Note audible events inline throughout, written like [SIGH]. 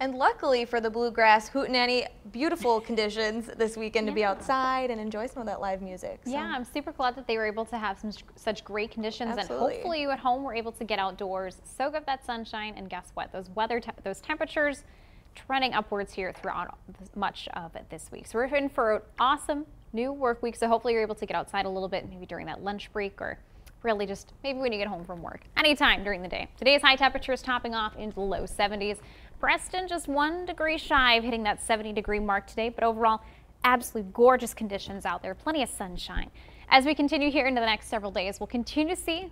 And luckily for the bluegrass hootenanny, beautiful conditions this weekend yeah. to be outside and enjoy some of that live music. So. Yeah, I'm super glad that they were able to have some such great conditions, Absolutely. and hopefully you at home were able to get outdoors, soak up that sunshine, and guess what? Those weather, te those temperatures, trending upwards here throughout much of it this week. So we're in for an awesome new work week. So hopefully you're able to get outside a little bit, maybe during that lunch break or really just maybe when you get home from work, anytime during the day. Today's high temperatures topping off into the low 70s. Preston just one degree shy of hitting that 70 degree mark today, but overall, absolutely gorgeous conditions out there, plenty of sunshine. As we continue here into the next several days, we'll continue to see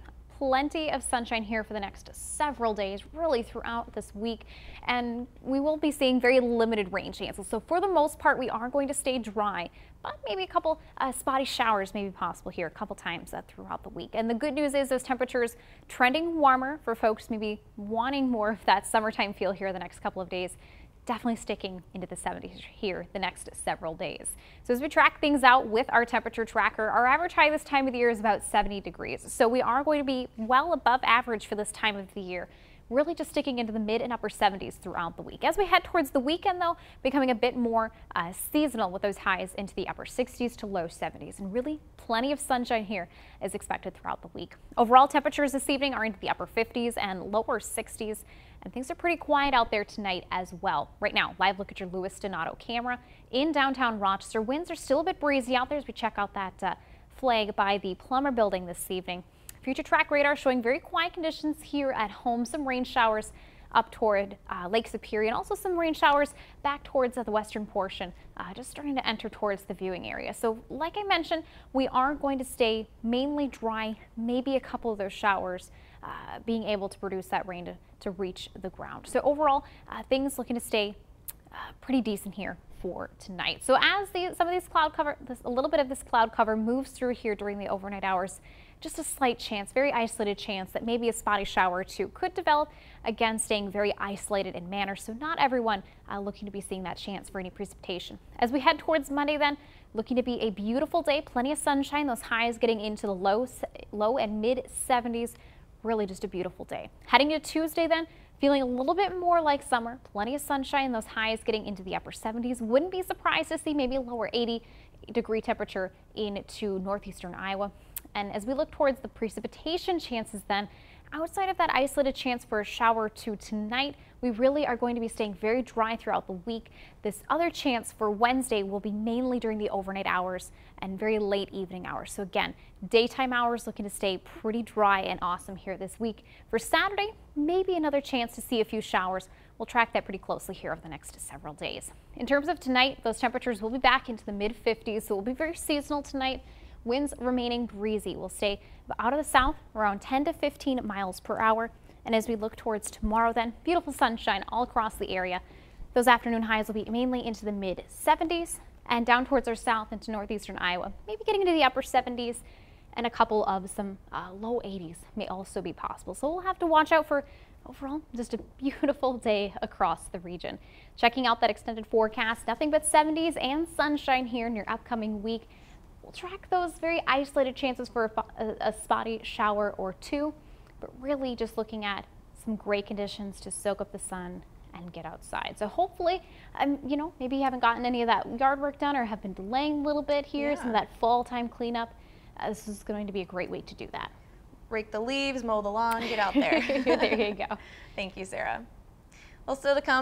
plenty of sunshine here for the next several days, really throughout this week. And we will be seeing very limited rain chances. So for the most part, we are going to stay dry, but maybe a couple uh, spotty showers may be possible here a couple times uh, throughout the week. And the good news is those temperatures trending warmer for folks maybe wanting more of that summertime feel here the next couple of days definitely sticking into the 70s here the next several days. So as we track things out with our temperature tracker, our average high this time of the year is about 70 degrees. So we are going to be well above average for this time of the year really just sticking into the mid and upper 70s throughout the week. As we head towards the weekend, though, becoming a bit more uh, seasonal with those highs into the upper 60s to low 70s and really plenty of sunshine here is expected throughout the week. Overall temperatures this evening are into the upper 50s and lower 60s. And things are pretty quiet out there tonight as well. Right now, live look at your Louis Donato camera in downtown Rochester. Winds are still a bit breezy out there as we check out that uh, flag by the Plumber Building this evening. Future track radar showing very quiet conditions here at home. Some rain showers up toward uh, Lake Superior and also some rain showers back towards uh, the western portion, uh, just starting to enter towards the viewing area. So like I mentioned, we are going to stay mainly dry, maybe a couple of those showers uh, being able to produce that rain to, to reach the ground. So overall, uh, things looking to stay uh, pretty decent here for tonight. So as the, some of these cloud cover, this, a little bit of this cloud cover moves through here during the overnight hours, just a slight chance, very isolated chance that maybe a spotty shower or two could develop. Again, staying very isolated in manner, so not everyone uh, looking to be seeing that chance for any precipitation. As we head towards Monday then, looking to be a beautiful day, plenty of sunshine, those highs getting into the low, low and mid 70s really just a beautiful day. Heading to Tuesday then, feeling a little bit more like summer, plenty of sunshine, those highs getting into the upper 70s. Wouldn't be surprised to see maybe lower 80 degree temperature into northeastern Iowa. And as we look towards the precipitation chances then, outside of that isolated chance for a shower to tonight, we really are going to be staying very dry throughout the week. This other chance for Wednesday will be mainly during the overnight hours and very late evening hours. So again, daytime hours looking to stay pretty dry and awesome here this week. For Saturday, maybe another chance to see a few showers. We'll track that pretty closely here over the next several days. In terms of tonight, those temperatures will be back into the mid 50s, so we'll be very seasonal tonight. Winds remaining breezy will stay out of the south around 10 to 15 miles per hour. And as we look towards tomorrow then, beautiful sunshine all across the area. Those afternoon highs will be mainly into the mid 70s and down towards our south into northeastern Iowa, maybe getting into the upper 70s and a couple of some uh, low 80s may also be possible. So we'll have to watch out for overall just a beautiful day across the region. Checking out that extended forecast, nothing but 70s and sunshine here in your upcoming week. We'll track those very isolated chances for a, a spotty shower or two, but really just looking at some great conditions to soak up the sun and get outside. So hopefully, um, you know, maybe you haven't gotten any of that yard work done or have been delaying a little bit here, yeah. some of that fall time cleanup. Uh, this is going to be a great way to do that. Rake the leaves, mow the lawn, get out there. [LAUGHS] there you go. [LAUGHS] Thank you, Sarah. Well, still to come.